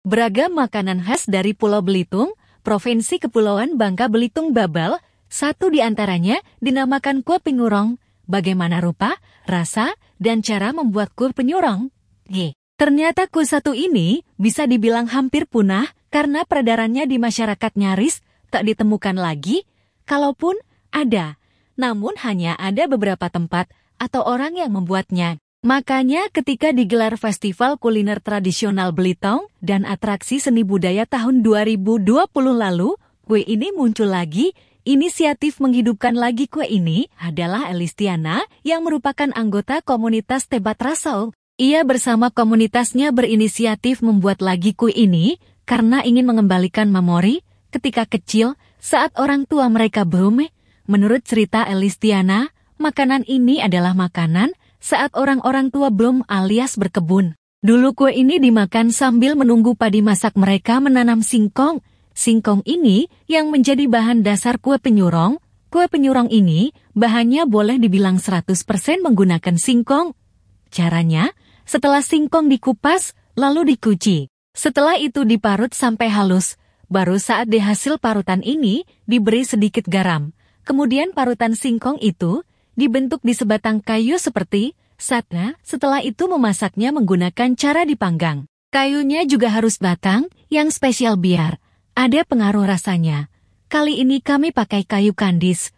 Beragam makanan khas dari Pulau Belitung, Provinsi Kepulauan Bangka Belitung Babel, satu di antaranya dinamakan kue penyurong. Bagaimana rupa, rasa, dan cara membuat kue penyurong? G. Ternyata kue satu ini bisa dibilang hampir punah karena peredarannya di masyarakat nyaris tak ditemukan lagi, kalaupun ada. Namun hanya ada beberapa tempat atau orang yang membuatnya. Makanya ketika digelar Festival Kuliner Tradisional Belitung dan Atraksi Seni Budaya tahun 2020 lalu, kue ini muncul lagi. Inisiatif menghidupkan lagi kue ini adalah Elistiana yang merupakan anggota komunitas Tebat Rasau. Ia bersama komunitasnya berinisiatif membuat lagi kue ini karena ingin mengembalikan memori ketika kecil saat orang tua mereka belum. Menurut cerita Elistiana, makanan ini adalah makanan saat orang-orang tua belum alias berkebun. Dulu kue ini dimakan sambil menunggu padi masak mereka menanam singkong. Singkong ini yang menjadi bahan dasar kue penyurong. Kue penyurong ini bahannya boleh dibilang 100% menggunakan singkong. Caranya, setelah singkong dikupas, lalu dikuci Setelah itu diparut sampai halus. Baru saat dihasil parutan ini, diberi sedikit garam. Kemudian parutan singkong itu dibentuk di sebatang kayu seperti Satna setelah itu memasaknya menggunakan cara dipanggang. Kayunya juga harus batang, yang spesial biar ada pengaruh rasanya. Kali ini kami pakai kayu kandis.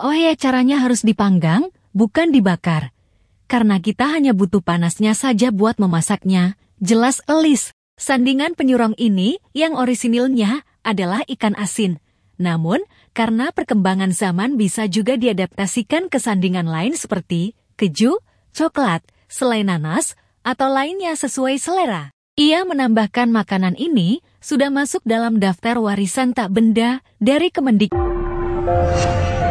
Oh ya caranya harus dipanggang, bukan dibakar. Karena kita hanya butuh panasnya saja buat memasaknya, jelas elis. Sandingan penyurong ini yang orisinilnya adalah ikan asin. Namun, karena perkembangan zaman bisa juga diadaptasikan ke sandingan lain seperti keju, coklat, selai nanas, atau lainnya sesuai selera. Ia menambahkan makanan ini sudah masuk dalam daftar warisan tak benda dari Kemendikbud.